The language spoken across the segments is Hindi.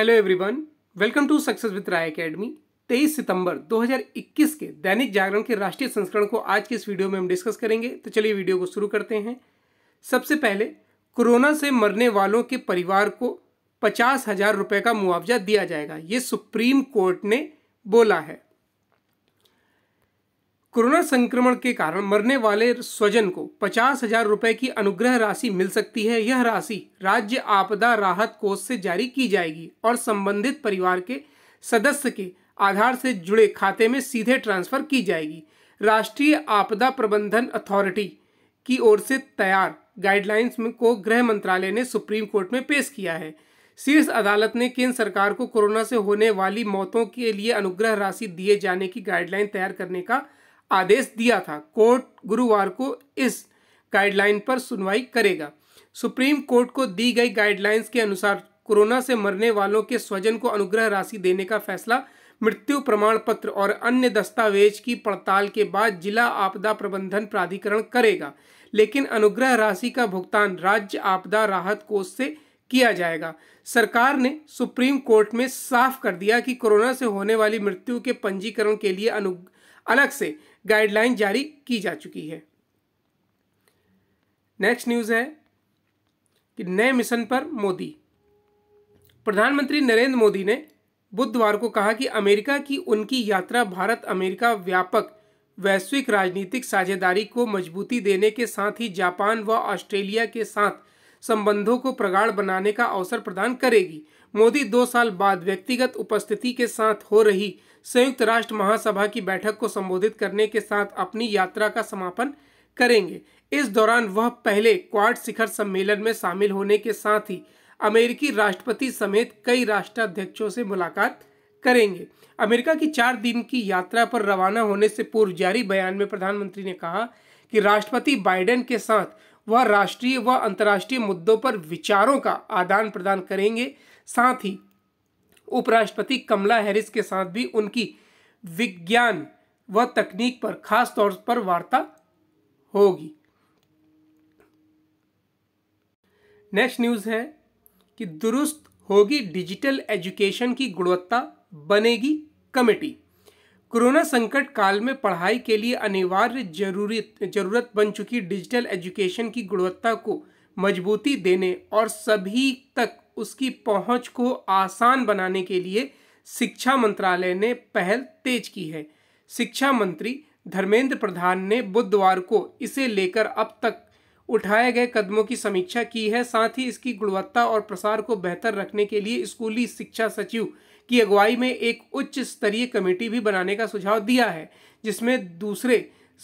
hello everyone welcome to success with Rai academy 23 सितंबर 2021 के दैनिक जागरण के राष्ट्रीय संस्करण को आज के इस वीडियो में हम डिस्कस करेंगे तो चलिए वीडियो को शुरू करते हैं सबसे पहले कोरोना से मरने वालों के परिवार को पचास हजार रुपये का मुआवजा दिया जाएगा ये सुप्रीम कोर्ट ने बोला है कोरोना संक्रमण के कारण मरने वाले स्वजन को पचास हजार रुपए की अनुग्रह राशि मिल सकती है यह राशि राज्य आपदा राहत कोष से जारी की जाएगी और संबंधित परिवार के सदस्य के आधार से जुड़े खाते में सीधे ट्रांसफर की जाएगी राष्ट्रीय आपदा प्रबंधन अथॉरिटी की ओर से तैयार गाइडलाइंस को गृह मंत्रालय ने सुप्रीम कोर्ट में पेश किया है शीर्ष अदालत ने केंद्र सरकार को कोरोना से होने वाली मौतों के लिए अनुग्रह राशि दिए जाने की गाइडलाइन तैयार करने का आदेश दिया था कोर्ट गुरुवार को इस गाइडलाइन पर सुनवाई करेगा सुप्रीम कोर्ट को दी गई गाइडलाइंस के अनुसार कोरोना से मरने वालों के स्वजन को अनुग्रह राशि देने का फैसला मृत्यु प्रमाण पत्र और अन्य दस्तावेज की पड़ताल के बाद जिला आपदा प्रबंधन प्राधिकरण करेगा लेकिन अनुग्रह राशि का भुगतान राज्य आपदा राहत कोष से किया जाएगा सरकार ने सुप्रीम कोर्ट में साफ कर दिया कि कोरोना से होने वाली मृत्यु के पंजीकरण के लिए अनु अलग से गाइडलाइन जारी की जा चुकी है नेक्स्ट न्यूज़ है कि नए मिशन पर मोदी प्रधानमंत्री नरेंद्र मोदी ने बुधवार को कहा कि अमेरिका की उनकी यात्रा भारत अमेरिका व्यापक वैश्विक राजनीतिक साझेदारी को मजबूती देने के साथ ही जापान व ऑस्ट्रेलिया के साथ संबंधों को प्रगाढ़ बनाने का अवसर प्रदान करेगी मोदी दो साल बाद व्यक्तिगत उपस्थिति के साथ हो रही संयुक्त राष्ट्र महासभा की बैठक को संबोधित करने के साथ अपनी यात्रा का समापन करेंगे इस दौरान वह पहले क्वाड शिखर सम्मेलन में शामिल होने के साथ ही अमेरिकी राष्ट्रपति समेत कई राष्ट्राध्यक्षों से मुलाकात करेंगे अमेरिका की चार दिन की यात्रा पर रवाना होने से पूर्व जारी बयान में प्रधानमंत्री ने कहा कि राष्ट्रपति बाइडेन के साथ वह राष्ट्रीय व अंतर्राष्ट्रीय मुद्दों पर विचारों का आदान प्रदान करेंगे साथ ही उपराष्ट्रपति कमला हैरिस के साथ भी उनकी विज्ञान व तकनीक पर खास तौर पर वार्ता होगी नेक्स्ट न्यूज है कि दुरुस्त होगी डिजिटल एजुकेशन की गुणवत्ता बनेगी कमेटी कोरोना संकट काल में पढ़ाई के लिए अनिवार्य जरूरी जरूरत बन चुकी डिजिटल एजुकेशन की गुणवत्ता को मजबूती देने और सभी तक उसकी पहुंच को आसान बनाने के लिए शिक्षा मंत्रालय ने पहल तेज की है शिक्षा मंत्री धर्मेंद्र प्रधान ने बुधवार को इसे लेकर अब तक उठाए गए कदमों की समीक्षा की है साथ ही इसकी गुणवत्ता और प्रसार को बेहतर रखने के लिए स्कूली शिक्षा सचिव की अगुवाई में एक उच्च स्तरीय कमेटी भी बनाने का सुझाव दिया है जिसमें दूसरे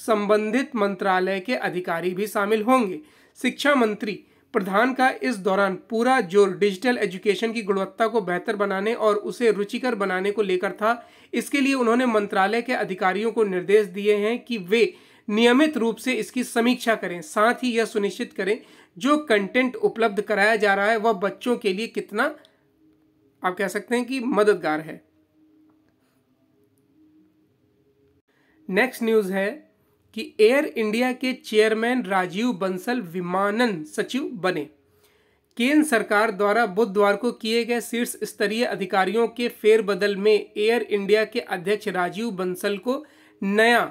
संबंधित मंत्रालय के अधिकारी भी शामिल होंगे शिक्षा मंत्री प्रधान का इस दौरान पूरा जोर डिजिटल एजुकेशन की गुणवत्ता को बेहतर बनाने और उसे रुचिकर बनाने को लेकर था इसके लिए उन्होंने मंत्रालय के अधिकारियों को निर्देश दिए हैं कि वे नियमित रूप से इसकी समीक्षा करें साथ ही यह सुनिश्चित करें जो कंटेंट उपलब्ध कराया जा रहा है वह बच्चों के लिए कितना आप कह सकते हैं कि मददगार है नेक्स्ट न्यूज़ है कि एयर इंडिया के चेयरमैन राजीव बंसल विमानन सचिव बने केंद्र सरकार द्वारा बुधवार को किए गए शीर्ष स्तरीय अधिकारियों के फेरबदल में एयर इंडिया के अध्यक्ष राजीव बंसल को नया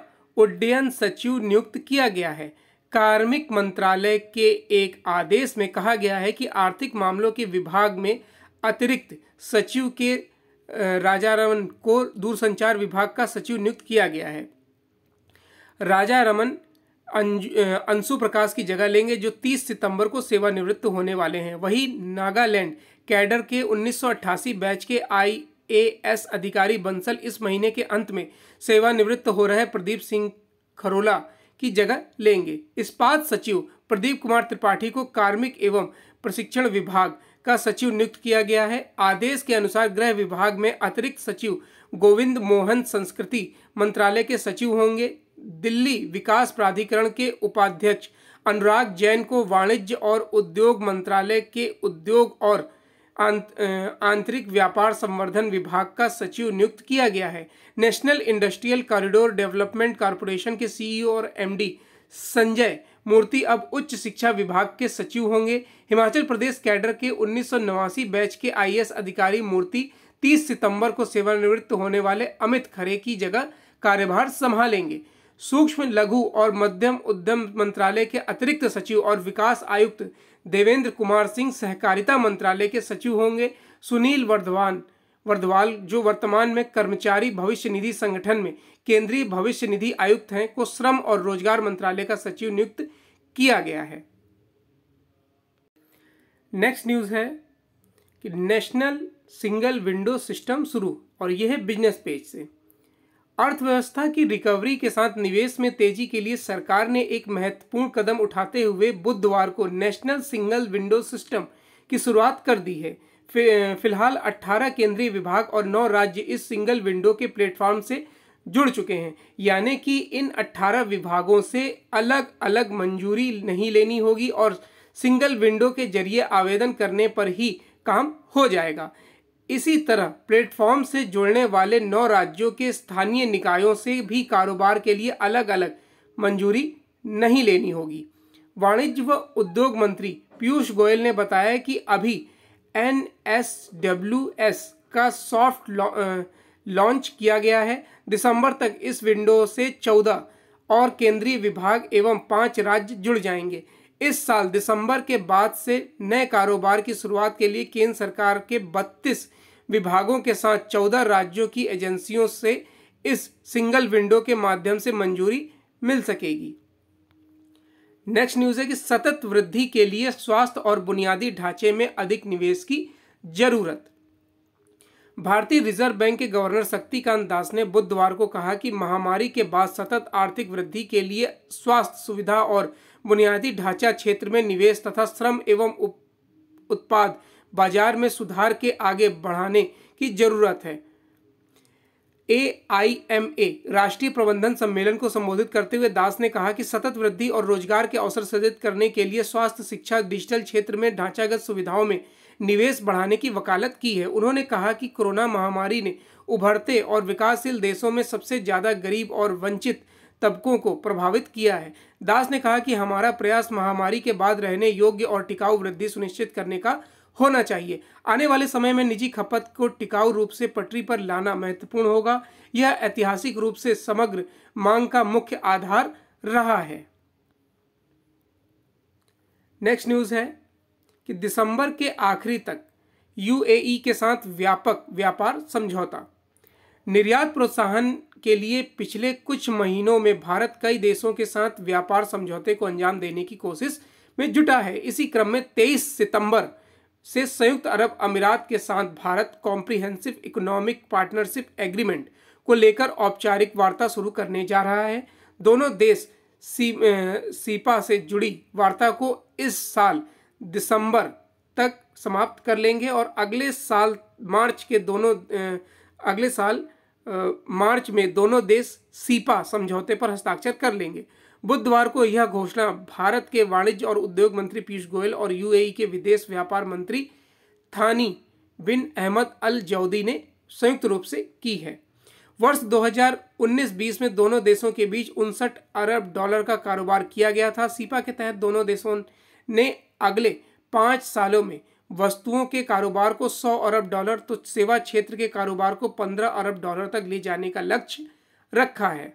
उड्डयन सचिव नियुक्त किया गया है कार्मिक मंत्रालय के एक आदेश में कहा गया है कि आर्थिक मामलों के विभाग में अतिरिक्त सचिव के राजारमन को दूरसंचार विभाग का सचिव नियुक्त किया गया है राजा रमन अंशु प्रकाश की जगह लेंगे जो 30 सितंबर को सेवानिवृत्त होने वाले हैं वहीं नागालैंड कैडर के 1988 बैच के आई ए एस अधिकारी बंसल इस महीने के अंत में सेवानिवृत्त हो रहे प्रदीप सिंह खरोला की जगह लेंगे इस्पात सचिव प्रदीप कुमार त्रिपाठी को कार्मिक एवं प्रशिक्षण विभाग का सचिव नियुक्त किया गया है आदेश के अनुसार गृह विभाग में अतिरिक्त सचिव गोविंद मोहन संस्कृति मंत्रालय के सचिव होंगे दिल्ली विकास प्राधिकरण के उपाध्यक्ष अनुराग जैन को वाणिज्य और उद्योग मंत्रालय के उद्योग और आंतरिक व्यापार संवर्धन विभाग का सचिव नियुक्त किया गया है national industrial corridor development corporation के सीईओ और एमडी संजय मूर्ति अब उच्च शिक्षा विभाग के सचिव होंगे हिमाचल प्रदेश कैडर के उन्नीस बैच के आई अधिकारी मूर्ति 30 सितंबर को सेवानिवृत्त होने वाले अमित खरे की जगह कार्यभार संभालेंगे सूक्ष्म लघु और मध्यम उद्यम मंत्रालय के अतिरिक्त सचिव और विकास आयुक्त देवेंद्र कुमार सिंह सहकारिता मंत्रालय के सचिव होंगे सुनील वर्धवान वर्धवाल जो वर्तमान में कर्मचारी भविष्य निधि संगठन में केंद्रीय भविष्य निधि आयुक्त हैं को श्रम और रोजगार मंत्रालय का सचिव नियुक्त किया गया है नेक्स्ट न्यूज़ है कि नेशनल सिंगल विंडो सिस्टम शुरू और यह है बिजनेस पेज से अर्थव्यवस्था की रिकवरी के साथ निवेश में तेजी के लिए सरकार ने एक महत्वपूर्ण कदम उठाते हुए बुधवार को नेशनल सिंगल विंडो सिस्टम की शुरुआत कर दी है फिलहाल 18 केंद्रीय विभाग और 9 राज्य इस सिंगल विंडो के प्लेटफॉर्म से जुड़ चुके हैं यानी कि इन 18 विभागों से अलग अलग मंजूरी नहीं लेनी होगी और सिंगल विंडो के जरिए आवेदन करने पर ही काम हो जाएगा इसी तरह प्लेटफॉर्म से जुड़ने वाले नौ राज्यों के स्थानीय निकायों से भी कारोबार के लिए अलग अलग मंजूरी नहीं लेनी होगी वाणिज्य व उद्योग मंत्री पीयूष गोयल ने बताया कि अभी एन का सॉफ्ट लॉन्च किया गया है दिसंबर तक इस विंडो से चौदह और केंद्रीय विभाग एवं पांच राज्य जुड़ जाएंगे इस साल दिसंबर के बाद से नए कारोबार की शुरुआत के लिए केंद्र सरकार के 32 विभागों के साथ 14 राज्यों की एजेंसियों से इस सिंगल विंडो के माध्यम से मंजूरी मिल सकेगी नेक्स्ट न्यूज़ है कि सतत वृद्धि के लिए स्वास्थ्य और बुनियादी ढांचे में अधिक निवेश की जरूरत भारतीय रिजर्व बैंक के गवर्नर शक्तिकांत दास ने बुधवार को कहा कि महामारी के बाद सतत आर्थिक वृद्धि के लिए स्वास्थ्य सुविधा और बुनियादी ढांचा क्षेत्र में निवेश तथा श्रम एवं उत्पाद बाजार में सुधार के आगे बढ़ाने की जरूरत है ए आई एम ए राष्ट्रीय प्रबंधन सम्मेलन को संबोधित करते हुए दास ने कहा कि सतत वृद्धि और रोजगार के अवसर सृजित करने के लिए स्वास्थ्य शिक्षा डिजिटल क्षेत्र में ढांचागत सुविधाओं में निवेश बढ़ाने की वकालत की है उन्होंने कहा कि कोरोना महामारी ने उभरते और विकासशील देशों में सबसे ज़्यादा गरीब और वंचित तबकों को प्रभावित किया है दास ने कहा कि हमारा प्रयास महामारी के बाद रहने योग्य और टिकाऊ वृद्धि सुनिश्चित करने का होना चाहिए आने वाले समय में निजी खपत को टिकाऊ रूप से पटरी पर लाना महत्वपूर्ण होगा यह ऐतिहासिक रूप से समग्र मांग का मुख्य आधार रहा है नेक्स्ट न्यूज है कि दिसंबर के आखिरी तक यूएई के साथ व्यापक व्यापार समझौता निर्यात प्रोत्साहन के लिए पिछले कुछ महीनों में भारत कई देशों के साथ व्यापार समझौते को अंजाम देने की कोशिश में जुटा है इसी क्रम में 23 सितंबर से संयुक्त अरब अमीरात के साथ Bharat comprehensive economic partnership agreement को लेकर औपचारिक वार्ता शुरू करने जा रहा है दोनों देश सी, ए, सीपा से जुड़ी वार्ता को इस साल दिसंबर तक समाप्त कर लेंगे और अगले साल मार्च के दोनों ए, अगले साल मार्च में दोनों देश सीपा समझौते पर हस्ताक्षर कर लेंगे बुधवार को यह घोषणा भारत के वाणिज्य और उद्योग मंत्री पीयूष गोयल और यूएई के विदेश व्यापार मंत्री थानी बिन अहमद अल जौदी ने संयुक्त रूप से की है वर्ष 2019-20 में दोनों देशों के बीच उनसठ अरब डॉलर का कारोबार किया गया था सीपा के तहत दोनों देशों ने अगले पाँच सालों में वस्तुओं के कारोबार को 100 अरब डॉलर तो सेवा क्षेत्र के कारोबार को 15 अरब डॉलर तक ले जाने का लक्ष्य रखा है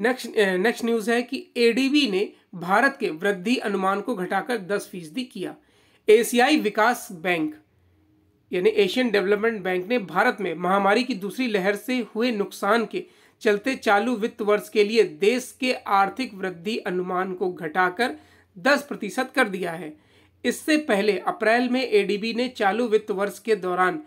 नेक्स्ट नेक्स्ट न्यूज़ है कि एडीबी ने भारत के वृद्धि अनुमान को घटाकर 10 फीसदी किया एशियाई विकास बैंक यानी एशियन डेवलपमेंट बैंक ने भारत में महामारी की दूसरी लहर से हुए नुकसान के चलते चालू वित्त वर्ष के लिए देश के आर्थिक वृद्धि अनुमान को घटाकर 10 प्रतिशत कर दिया है इससे पहले अप्रैल में एडीबी ने चालू वित्त वर्ष के दौरान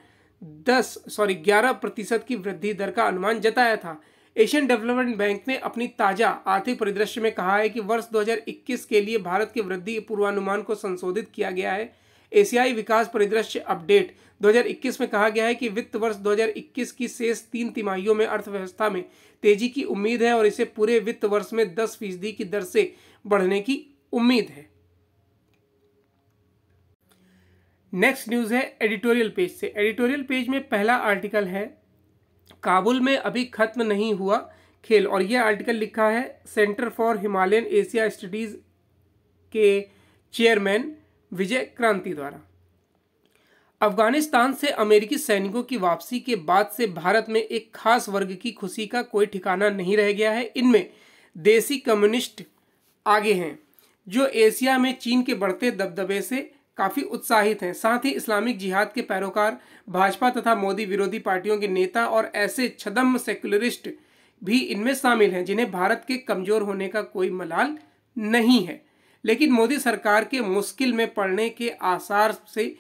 10 सॉरी 11 प्रतिशत की वृद्धि दर का अनुमान जताया था एशियन डेवलपमेंट बैंक ने अपनी ताज़ा आर्थिक परिदृश्य में कहा है कि वर्ष 2021 के लिए भारत के वृद्धि पूर्वानुमान को संशोधित किया गया है एशियाई विकास परिदृश्य अपडेट 2021 में कहा गया है कि वित्त वर्ष 2021 की शेष तीन तिमाहियों में अर्थव्यवस्था में तेजी की उम्मीद है और इसे पूरे वित्त वर्ष में 10 फीसदी की दर से बढ़ने की उम्मीद है नेक्स्ट न्यूज़ है एडिटोरियल पेज से एडिटोरियल पेज में पहला आर्टिकल है काबुल में अभी खत्म नहीं हुआ खेल और यह आर्टिकल लिखा है centre for Himalayan Asia studies के चेयरमैन विजय क्रांति द्वारा अफगानिस्तान से अमेरिकी सैनिकों की वापसी के बाद से भारत में एक खास वर्ग की खुशी का कोई ठिकाना नहीं रह गया है इनमें देसी कम्युनिस्ट आगे हैं जो एशिया में चीन के बढ़ते दबदबे से काफ़ी उत्साहित हैं साथ ही इस्लामिक जिहाद के पैरोकार भाजपा तथा मोदी विरोधी पार्टियों के नेता और ऐसे छदम सेकुलरिस्ट भी इनमें शामिल हैं जिन्हें भारत के कमज़ोर होने का कोई मलाल नहीं है लेकिन मोदी सरकार के मुश्किल में पड़ने के आसार से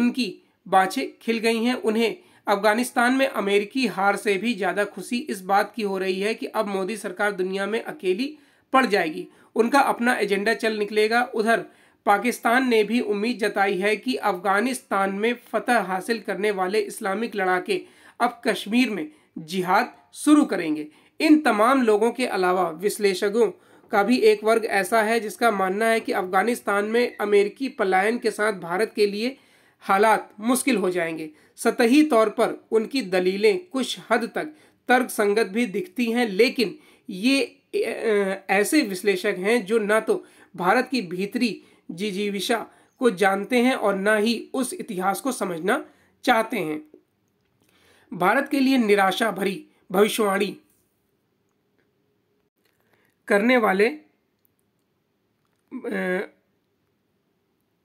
उनकी बाँछें खिल गई हैं उन्हें अफगानिस्तान में अमेरिकी हार से भी ज़्यादा खुशी इस बात की हो रही है कि अब मोदी सरकार दुनिया में अकेली पड़ जाएगी उनका अपना एजेंडा चल निकलेगा उधर पाकिस्तान ने भी उम्मीद जताई है कि अफगानिस्तान में फतह हासिल करने वाले इस्लामिक लड़ाके अब कश्मीर में जिहाद शुरू करेंगे इन तमाम लोगों के अलावा विश्लेषकों का भी एक वर्ग ऐसा है जिसका मानना है कि अफगानिस्तान में अमेरिकी पलायन के साथ भारत के लिए हालात मुश्किल हो जाएंगे सतही तौर पर उनकी दलीलें कुछ हद तक तर्क संगत भी दिखती हैं लेकिन ये ऐसे विश्लेषक हैं जो न तो भारत की भीतरी जिजीविशा को जानते हैं और न ही उस इतिहास को समझना चाहते हैं भारत के लिए निराशा भरी भविष्यवाणी करने वाले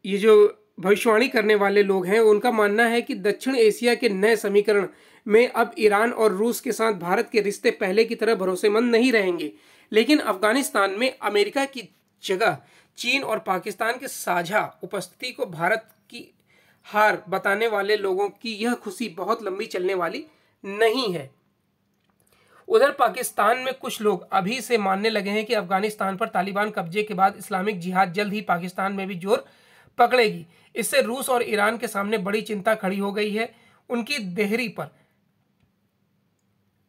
ये जो भविष्यवाणी करने वाले लोग हैं उनका मानना है कि दक्षिण एशिया के नए समीकरण में अब ईरान और रूस के साथ भारत के रिश्ते पहले की तरह भरोसेमंद नहीं रहेंगे लेकिन अफगानिस्तान में अमेरिका की जगह चीन और पाकिस्तान के साझा उपस्थिति को भारत की हार बताने वाले लोगों की यह खुशी बहुत लंबी चलने वाली नहीं है उधर पाकिस्तान में कुछ लोग अभी से मानने लगे हैं कि अफगानिस्तान पर तालिबान कब्जे के बाद इस्लामिक जिहाद जल्द ही पाकिस्तान में भी जोर पकड़ेगी इससे रूस और ईरान के सामने बड़ी चिंता खड़ी हो गई है उनकी देहरी पर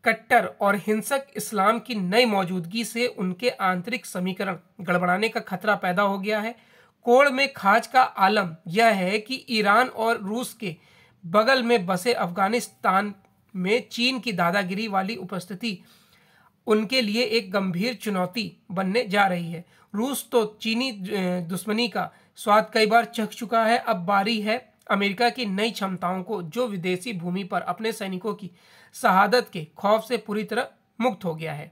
कट्टर और हिंसक इस्लाम की नई मौजूदगी से उनके आंतरिक समीकरण गड़बड़ाने का खतरा पैदा हो गया है कोड़ में खाज का आलम यह है कि ईरान और रूस के बगल में बसे अफगानिस्तान में चीन की दादागिरी वाली उपस्थिति उनके लिए एक गंभीर चुनौती बनने जा रही है रूस तो चीनी दुश्मनी का स्वाद कई बार चख चुका है अब बारी है अमेरिका की नई क्षमताओं को जो विदेशी भूमि पर अपने सैनिकों की शहादत के खौफ से पूरी तरह मुक्त हो गया है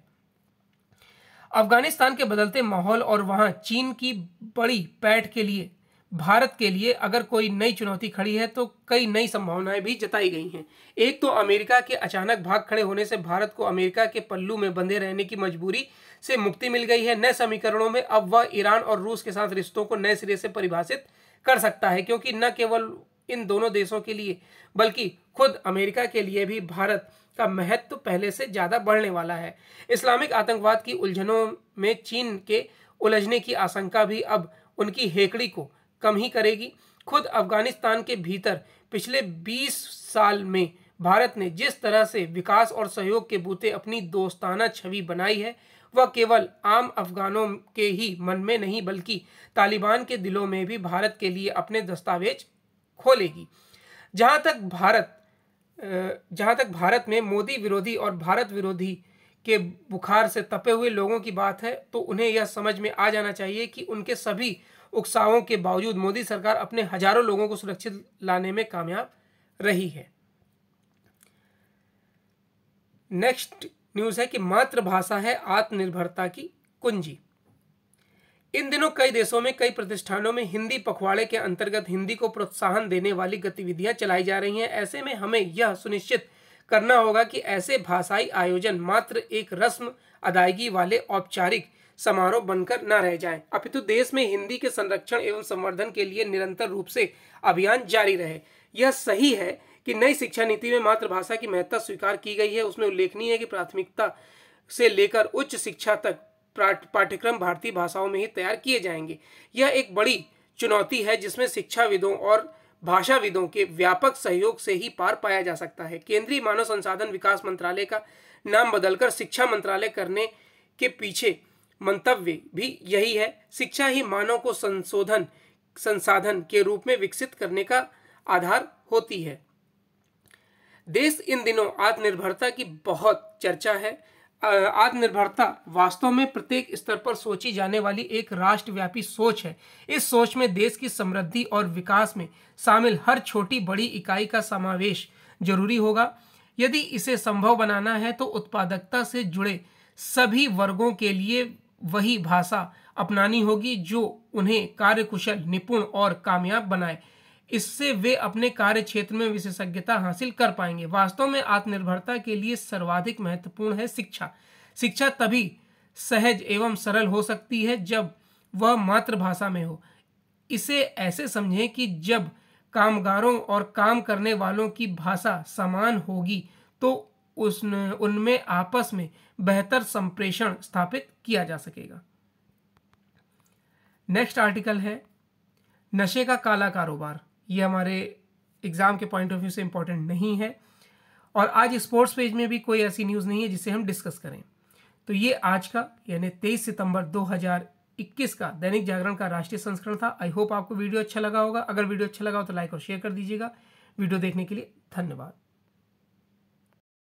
अफगानिस्तान के बदलते माहौल और वहां चीन की बड़ी पैठ के लिए भारत के लिए अगर कोई नई चुनौती खड़ी है तो कई नई संभावनाएं भी जताई गई हैं एक तो अमेरिका के अचानक भाग खड़े होने से भारत को अमेरिका के पल्लू में बंधे रहने की मजबूरी से मुक्ति मिल गई है नए समीकरणों में अब वह ईरान और रूस के साथ रिश्तों को नए सिरे से परिभाषित कर सकता है क्योंकि न केवल इन दोनों देशों के लिए बल्कि खुद अमेरिका के लिए भी भारत का महत्व तो पहले से ज़्यादा बढ़ने वाला है इस्लामिक आतंकवाद की उलझनों में चीन के उलझने की आशंका भी अब उनकी हेकड़ी को कम ही करेगी खुद अफगानिस्तान के भीतर पिछले 20 साल में भारत ने जिस तरह से विकास और सहयोग के बूते अपनी दोस्ताना छवि बनाई है वह केवल आम अफगानों के ही मन में नहीं बल्कि तालिबान के दिलों में भी भारत के लिए अपने दस्तावेज खोलेगी जहां तक भारत जहां तक भारत में मोदी विरोधी और भारत विरोधी के बुखार से तपे हुए लोगों की बात है तो उन्हें यह समझ में आ जाना चाहिए कि उनके सभी उकसावों के बावजूद मोदी सरकार अपने हजारों लोगों को सुरक्षित लाने में कामयाब रही है नेक्स्ट न्यूज़ है कि मातृभाषा है आत्मनिर्भरता की कुंजी इन दिनों कई देशों में कई प्रतिष्ठानों में हिंदी पखवाड़े के अंतर्गत हिंदी को प्रोत्साहन देने वाली गतिविधियां चलाई जा रही हैं ऐसे में हमें यह सुनिश्चित करना होगा कि ऐसे भाषाई आयोजन मात्र एक रस्म अदायगी वाले औपचारिक समारोह बनकर न रह जाए अपितु देश में हिंदी के संरक्षण एवं संवर्धन के लिए निरंतर रूप से अभियान जारी रहे यह सही है कि नई शिक्षा नीति में मातृभाषा की महत्ता स्वीकार की गई है उसमें उल्लेखनीय है कि प्राथमिकता से लेकर उच्च शिक्षा तक पाठ्यक्रम भारतीय भाषाओं में ही तैयार किए जाएंगे यह एक बड़ी चुनौती है जिसमें शिक्षाविदों और भाषाविदों के व्यापक सहयोग से ही पार पाया जा सकता है केंद्रीय मानव संसाधन विकास मंत्रालय का नाम बदलकर शिक्षा मंत्रालय करने के पीछे मंतव्य भी यही है शिक्षा ही मानव को संशोधन संसाधन के रूप में विकसित करने का आधार होती है देश इन दिनों आत्मनिर्भरता की बहुत चर्चा है आत्मनिर्भरता वास्तव में प्रत्येक स्तर पर सोची जाने वाली एक राष्ट्रव्यापी सोच है इस सोच में देश की समृद्धि और विकास में शामिल हर छोटी बड़ी इकाई का समावेश जरूरी होगा यदि इसे संभव बनाना है तो उत्पादकता से जुड़े सभी वर्गों के लिए वही भाषा अपनानी होगी जो उन्हें कार्यकुशल निपुण और कामयाब बनाए इससे वे अपने कार्य क्षेत्र में विशेषज्ञता हासिल कर पाएंगे वास्तव में आत्मनिर्भरता के लिए सर्वाधिक महत्वपूर्ण है शिक्षा शिक्षा तभी सहज एवं सरल हो सकती है जब वह मातृभाषा में हो इसे ऐसे समझें कि जब कामगारों और काम करने वालों की भाषा समान होगी तो उस उनमें आपस में बेहतर संप्रेषण स्थापित किया जा सकेगा नेक्स्ट आर्टिकल है नशे का काला कारोबार ये हमारे एग्ज़ाम के पॉइंट ऑफ व्यू से इम्पॉर्टेंट नहीं है और आज स्पोर्ट्स पेज में भी कोई ऐसी न्यूज़ नहीं है जिसे हम डिस्कस करें तो ये आज का यानी तेईस सितंबर 2021 का दैनिक जागरण का राष्ट्रीय संस्करण था आई होप आपको वीडियो अच्छा लगा होगा अगर वीडियो अच्छा लगा हो तो लाइक और शेयर कर दीजिएगा वीडियो देखने के लिए धन्यवाद